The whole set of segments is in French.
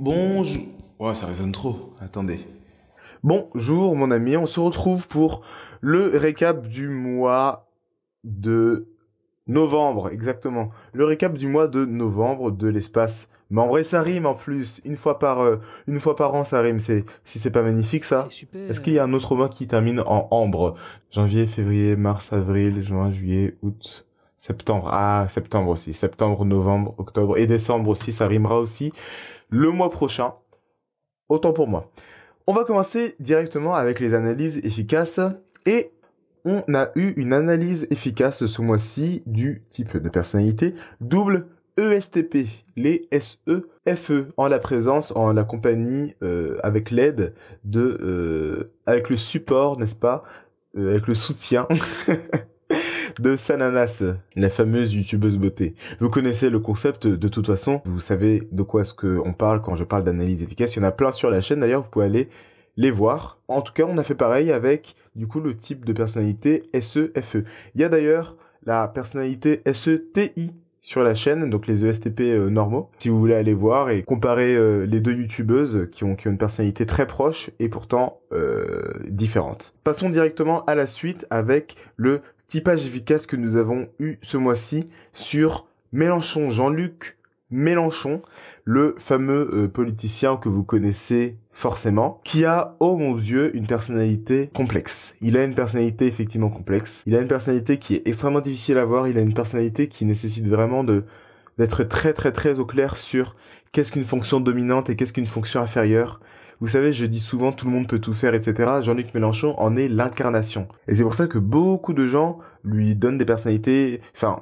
Bonjour. Ouais, ça résonne trop. Attendez. Bonjour, mon ami. On se retrouve pour le récap du mois de novembre, exactement. Le récap du mois de novembre de l'espace. Mais en ça rime en plus. Une fois par, euh, une fois par an, ça rime. C'est, si c'est pas magnifique, ça. Est-ce qu'il y a un autre mois qui termine en ambre? Janvier, février, mars, avril, juin, juillet, août. Septembre, ah, septembre aussi. Septembre, novembre, octobre et décembre aussi, ça rimera aussi le mois prochain. Autant pour moi. On va commencer directement avec les analyses efficaces et on a eu une analyse efficace ce mois-ci du type de personnalité double ESTP, les SEFE, e, en la présence, en la compagnie, euh, avec l'aide de, euh, avec le support, n'est-ce pas, euh, avec le soutien de Sananas, la fameuse youtubeuse beauté. Vous connaissez le concept de toute façon, vous savez de quoi est-ce qu'on parle quand je parle d'analyse efficace. Il y en a plein sur la chaîne d'ailleurs, vous pouvez aller les voir. En tout cas, on a fait pareil avec du coup le type de personnalité SEFE. E. Il y a d'ailleurs la personnalité SETI sur la chaîne, donc les ESTP euh, normaux, si vous voulez aller voir et comparer euh, les deux youtubeuses qui ont, une personnalité très proche et pourtant euh, différente. Passons directement à la suite avec le typage efficace que nous avons eu ce mois-ci sur Mélenchon, Jean-Luc Mélenchon, le fameux euh, politicien que vous connaissez forcément, qui a, oh mon dieu, une personnalité complexe. Il a une personnalité effectivement complexe, il a une personnalité qui est extrêmement difficile à voir, il a une personnalité qui nécessite vraiment d'être très très très au clair sur qu'est-ce qu'une fonction dominante et qu'est-ce qu'une fonction inférieure, vous savez, je dis souvent tout le monde peut tout faire, etc. Jean-Luc Mélenchon en est l'incarnation. Et c'est pour ça que beaucoup de gens lui donnent des personnalités, enfin,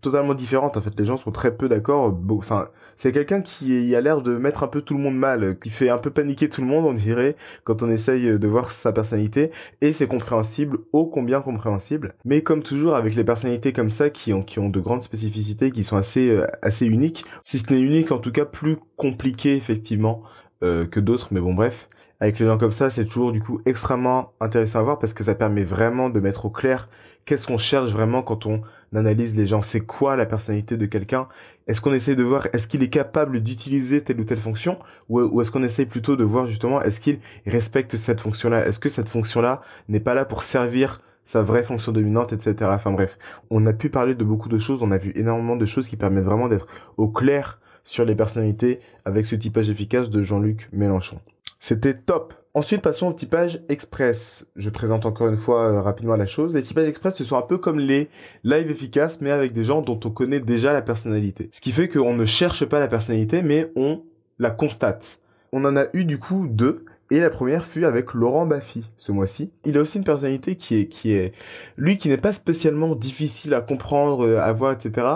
totalement différentes. En fait, les gens sont très peu d'accord. Enfin, c'est quelqu'un qui a l'air de mettre un peu tout le monde mal, qui fait un peu paniquer tout le monde, on dirait, quand on essaye de voir sa personnalité. Et c'est compréhensible, ô combien compréhensible. Mais comme toujours, avec les personnalités comme ça, qui ont, qui ont de grandes spécificités, qui sont assez, euh, assez uniques, si ce n'est unique, en tout cas plus compliqué, effectivement. Euh, que d'autres, mais bon bref. Avec les gens comme ça, c'est toujours du coup extrêmement intéressant à voir parce que ça permet vraiment de mettre au clair qu'est-ce qu'on cherche vraiment quand on analyse les gens. C'est quoi la personnalité de quelqu'un Est-ce qu'on essaie de voir est-ce qu'il est capable d'utiliser telle ou telle fonction ou, ou est-ce qu'on essaie plutôt de voir justement est-ce qu'il respecte cette fonction-là Est-ce que cette fonction-là n'est pas là pour servir sa vraie fonction dominante, etc. Enfin bref, on a pu parler de beaucoup de choses, on a vu énormément de choses qui permettent vraiment d'être au clair sur les personnalités avec ce typage efficace de Jean-Luc Mélenchon. C'était top. Ensuite, passons au typage express. Je présente encore une fois euh, rapidement la chose. Les typages express, ce sont un peu comme les lives efficaces, mais avec des gens dont on connaît déjà la personnalité. Ce qui fait qu'on ne cherche pas la personnalité, mais on la constate. On en a eu du coup deux. Et la première fut avec Laurent Baffy ce mois-ci. Il a aussi une personnalité qui est, qui est, lui qui n'est pas spécialement difficile à comprendre, euh, à voir, etc.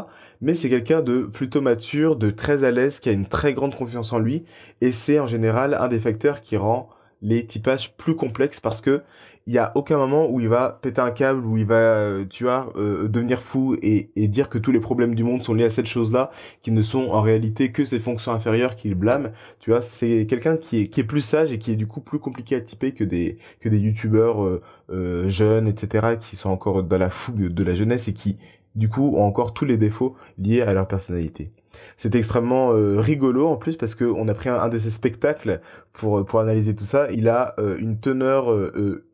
Mais c'est quelqu'un de plutôt mature, de très à l'aise, qui a une très grande confiance en lui. Et c'est en général un des facteurs qui rend les typages plus complexes parce que il y a aucun moment où il va péter un câble, où il va, euh, tu vois, euh, devenir fou et, dire que tous les problèmes du monde sont liés à cette chose-là, qui ne sont en réalité que ses fonctions inférieures qu'il blâme. Tu vois, c'est quelqu'un qui est, qui est plus sage et qui est du coup plus compliqué à typer que des que des youtubeurs euh, jeunes, etc., qui sont encore dans la fougue de la jeunesse et qui du coup ont encore tous les défauts liés à leur personnalité. C'est extrêmement euh, rigolo en plus parce qu'on a pris un, de ces spectacles pour, euh, pour analyser tout ça. Il a euh, une teneur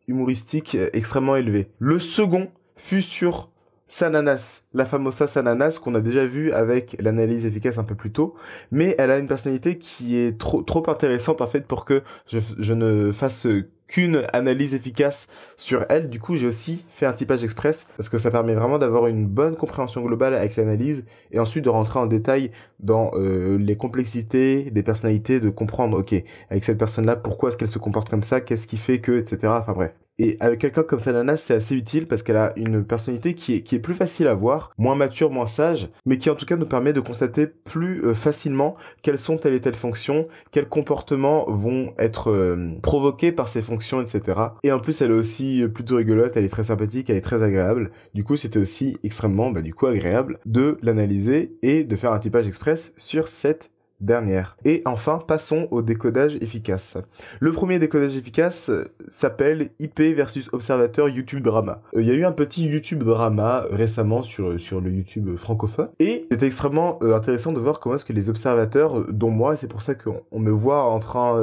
humoristique extrêmement élevée. Le second fut sur Sananas, la famosa Sananas qu'on a déjà vue avec l'analyse efficace un peu plus tôt, mais elle a une personnalité qui est trop, trop intéressante en fait pour que je, je ne fasse qu'une analyse efficace sur elle. Du coup, j'ai aussi fait un typage express parce que ça permet vraiment d'avoir une bonne compréhension globale avec l'analyse et ensuite de rentrer en détail dans euh, les complexités des personnalités, de comprendre, ok, avec cette personne-là, pourquoi est-ce qu'elle se comporte comme ça, qu'est-ce qui fait que, etc. Enfin bref. Et avec quelqu'un comme Sananas, c'est assez utile parce qu'elle a une personnalité qui est, qui est plus facile à voir, moins mature, moins sage, mais qui en tout cas nous permet de constater plus euh, facilement quelles sont telles et telles fonctions, quels comportements vont être euh, provoqués par ces fonctions, etc. Et en plus, elle est aussi euh, plutôt rigolote, elle est très sympathique, elle est très agréable. Du coup, c'était aussi extrêmement, bah, du coup, agréable de l'analyser et de faire un typage express sur cette dernière. Et enfin, passons au décodage efficace. Le premier décodage efficace euh, s'appelle IP versus observateur YouTube drama. Euh, il y a eu un petit YouTube drama euh, récemment sur, sur le YouTube francophone et c'est extrêmement intéressant de voir comment est-ce que les observateurs, dont moi, et c'est pour ça qu'on me voit en train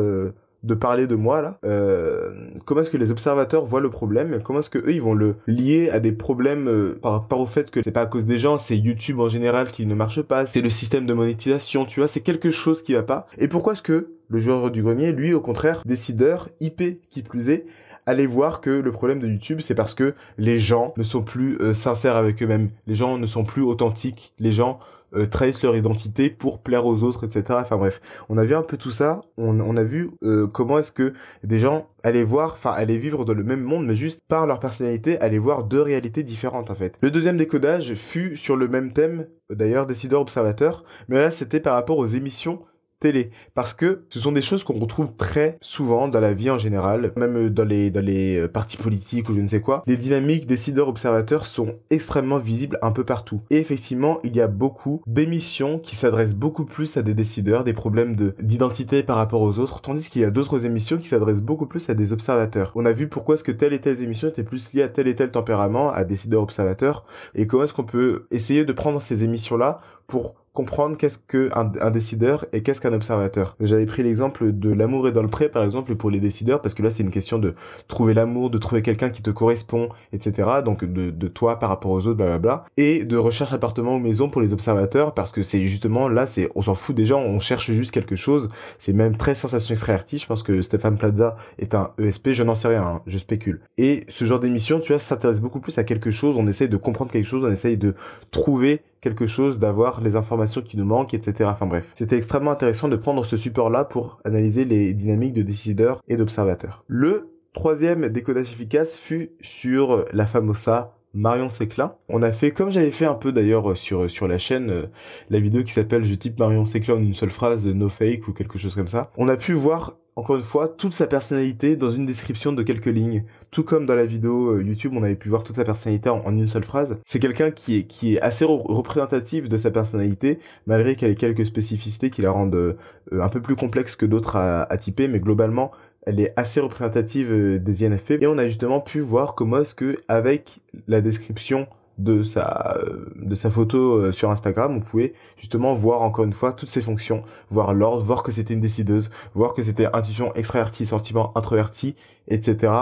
de parler de moi là, euh, comment est-ce que les observateurs voient le problème Comment est-ce que eux ils vont le lier à des problèmes euh, par au fait que c'est pas à cause des gens, c'est YouTube en général qui ne marche pas, c'est le système de monétisation, tu vois, c'est quelque chose qui va pas. Et pourquoi est-ce que le joueur du grenier, lui au contraire, décideur IP qui plus est, allait voir que le problème de YouTube, c'est parce que les gens ne sont plus euh, sincères avec eux-mêmes, les gens ne sont plus authentiques, les gens euh, trahissent leur identité pour plaire aux autres, etc. Enfin bref, on a vu un peu tout ça. On, a vu euh, comment est-ce que des gens allaient voir, enfin allaient vivre dans le même monde, mais juste par leur personnalité, allaient voir deux réalités différentes en fait. Le deuxième décodage fut sur le même thème, d'ailleurs décideur observateur, mais là c'était par rapport aux émissions télé. Parce que ce sont des choses qu'on retrouve très souvent dans la vie en général, même dans les, dans les euh, partis politiques ou je ne sais quoi. Les dynamiques décideurs-observateurs sont extrêmement visibles un peu partout. Et effectivement, il y a beaucoup d'émissions qui s'adressent beaucoup plus à des décideurs, des problèmes d'identité par rapport aux autres, tandis qu'il y a d'autres émissions qui s'adressent beaucoup plus à des observateurs. On a vu pourquoi est-ce que telle et telle émission était plus liée à tel et tel tempérament, à décideurs-observateurs, et comment est-ce qu'on peut essayer de prendre ces émissions-là pour comprendre qu'est-ce que un décideur et qu'est-ce qu'un observateur. J'avais pris l'exemple de l'amour et dans le prêt, par exemple, pour les décideurs, parce que là, c'est une question de trouver l'amour, de trouver quelqu'un qui te correspond, etc. Donc, de, de toi par rapport aux autres, blablabla. Et de recherche appartement ou maison pour les observateurs, parce que c'est justement, là, c'est, on s'en fout des gens, on cherche juste quelque chose. C'est même très sensation extraverti. Je pense que Stéphane Plaza est un ESP, je n'en sais rien, hein, je spécule. Et ce genre d'émission, tu vois, s'intéresse beaucoup plus à quelque chose, on essaye de comprendre quelque chose, on essaye de trouver quelque chose, d'avoir les informations qui nous manquent, etc. Enfin bref, c'était extrêmement intéressant de prendre ce support-là pour analyser les dynamiques de décideurs et d'observateurs. Le troisième décodage efficace fut sur la famosa Marion Sekla. On a fait, comme j'avais fait un peu d'ailleurs euh, sur, euh, sur la chaîne, euh, la vidéo qui s'appelle Je type Marion Sekla en une seule phrase, no fake ou quelque chose comme ça. On a pu voir, encore une fois, toute sa personnalité dans une description de quelques lignes. Tout comme dans la vidéo YouTube, on avait pu voir toute sa personnalité en, une seule phrase. C'est quelqu'un qui est, qui est assez représentatif de sa personnalité, malgré qu'elle ait quelques spécificités qui la rendent un peu plus complexe que d'autres à, à typer, mais globalement, elle est assez représentative euh, des INFP et on a justement pu voir comment est-ce que avec la description de sa euh, de sa photo euh, sur Instagram, on pouvait justement voir encore une fois toutes ses fonctions, voir l'ordre, voir que c'était une décideuse, voir que c'était intuition extravertie, sentiment introverti, etc.,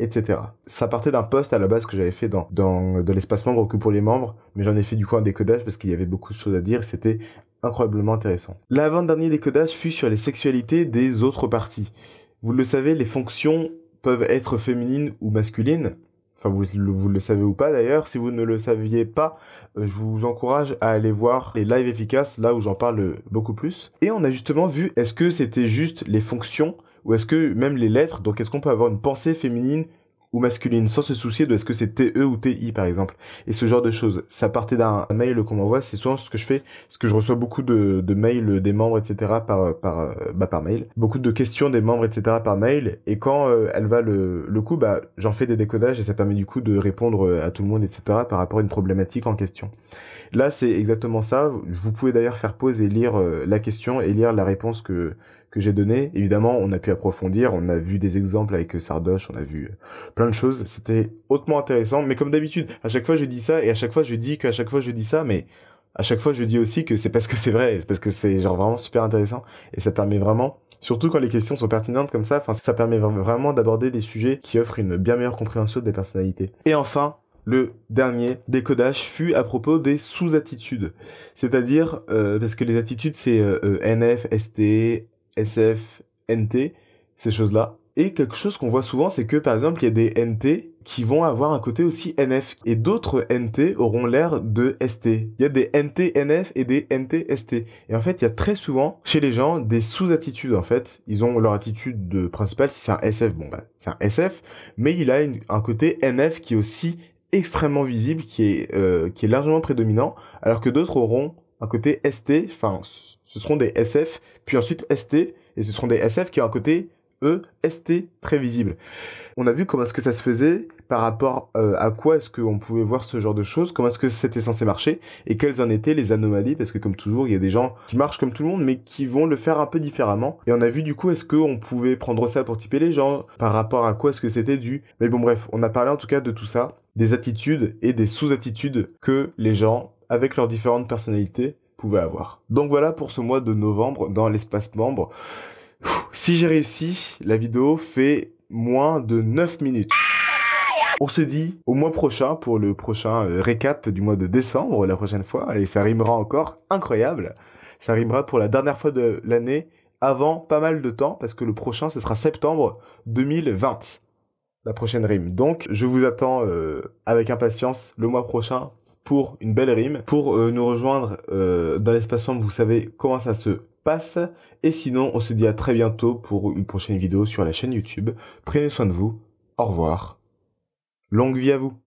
etc. Ça partait d'un post à la base que j'avais fait dans dans de l'espace membre que pour les membres, mais j'en ai fait du coup un décodage parce qu'il y avait beaucoup de choses à dire, c'était incroyablement intéressant. L'avant-dernier décodage fut sur les sexualités des autres parties. Vous le savez, les fonctions peuvent être féminines ou masculines. Enfin, vous, vous le savez ou pas d'ailleurs. Si vous ne le saviez pas, euh, je vous encourage à aller voir les lives efficaces, là où j'en parle beaucoup plus. Et on a justement vu, est-ce que c'était juste les fonctions ou est-ce que même les lettres, donc est-ce qu'on peut avoir une pensée féminine ou masculine, sans se soucier de est-ce que c'est TE ou TI par exemple, et ce genre de choses. Ça partait d'un mail qu'on m'envoie, c'est souvent ce que je fais, ce que je reçois beaucoup de, de mails des membres, etc. par par euh, bah, par mail, beaucoup de questions des membres, etc. par mail, et quand euh, elle va le, le coup, bah j'en fais des décodages et ça permet du coup de répondre euh, à tout le monde, etc. par rapport à une problématique en question. Là, c'est exactement ça. Vous pouvez d'ailleurs faire pause et lire la question et lire la réponse que j'ai donné. Évidemment, on a pu approfondir, on a vu des exemples avec euh, Sardoche, on a vu euh, plein de choses. C'était hautement intéressant, mais comme d'habitude, à chaque fois je dis ça et à chaque fois je dis qu'à chaque fois je dis ça, mais à chaque fois je dis aussi que c'est parce que c'est vrai, c'est parce que c'est genre vraiment super intéressant et ça permet vraiment Surtout quand les questions sont pertinentes comme ça, enfin ça permet vraiment d'aborder des sujets qui offrent une bien meilleure compréhension des personnalités. Et enfin, le dernier décodage fut à propos des sous-attitudes. C'est-à-dire, euh, parce que les attitudes, c'est NF, ST, SF, NT, ces choses-là. Et quelque chose qu'on voit souvent, c'est que par exemple, il y a des NT qui vont avoir un côté aussi NF et d'autres NT auront l'air de ST. Il y a des NT NF et des NT ST. Et en fait, il y a très souvent chez les gens des sous-attitudes en fait. Ils ont leur attitude de principale si c'est un SF, bon bah c'est un SF, mais il a un côté NF qui est aussi extrêmement visible, qui est, euh, qui est largement prédominant, alors que d'autres auront un côté ST, enfin, ce seront des SF, puis ensuite ST, et ce seront des SF qui ont un côté E, ST très visible. On a vu comment est-ce que ça se faisait, par rapport euh, à quoi est-ce qu'on pouvait voir ce genre de choses, comment est-ce que c'était censé marcher, et quelles en étaient les anomalies, parce que comme toujours, il y a des gens qui marchent comme tout le monde, mais qui vont le faire un peu différemment. Et on a vu du coup, est-ce qu'on pouvait prendre ça pour typer les gens, par rapport à quoi est-ce que c'était dû. Mais bon bref, on a parlé en tout cas de tout ça, des attitudes et des sous-attitudes que les gens avec leurs différentes personnalités, pouvaient avoir. Donc voilà pour ce mois de novembre dans l'espace membre. Si j'ai réussi, la vidéo fait moins de 9 minutes. On se dit au mois prochain pour le prochain euh, récap du mois de décembre la prochaine fois et ça rimera encore incroyable. Ça rimera pour la dernière fois de l'année avant pas mal de temps parce que le prochain ce sera septembre 2020. La prochaine rime. Donc je vous attends euh, avec impatience le mois prochain pour une belle rime, pour euh, nous rejoindre euh, dans l'espace membre, vous savez comment ça se passe. Et sinon, on se dit à très bientôt pour une prochaine vidéo sur la chaîne YouTube. Prenez soin de vous. Au revoir. Longue vie à vous.